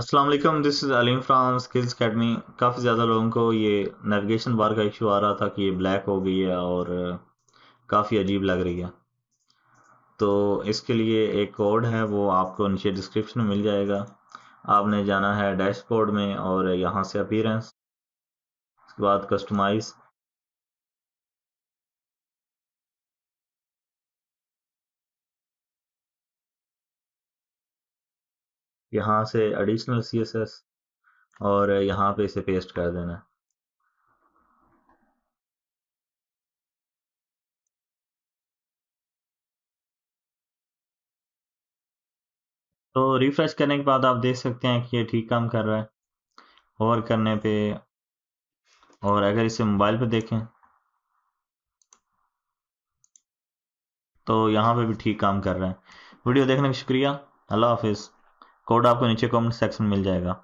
अस्सलाम वालेकुम this is Aleem from skills academy काफ़ी ज़्यादा लोगों को ये नेविगेशन बार का इशू आ रहा था कि ये ब्लैक हो गई है और uh, काफ़ी अजीब लग रही है तो इसके लिए एक कोड है वो आपको नीचे डिस्क्रिप्शन में मिल जाएगा आपने जाना है डैशबोर्ड में और यहाँ से अपीरेंस उसके बाद कस्टमाइज़ यहाँ से एडिशनल सी और यहाँ पे इसे पेस्ट कर देना तो रिफ्रेश करने के बाद आप देख सकते हैं कि ये ठीक काम कर रहा है और करने पे और अगर इसे मोबाइल पे देखें तो यहाँ पे भी ठीक काम कर रहा है वीडियो देखने का शुक्रिया अल्लाह हाफिज़ कोड आपको नीचे कमेंट सेक्शन मिल जाएगा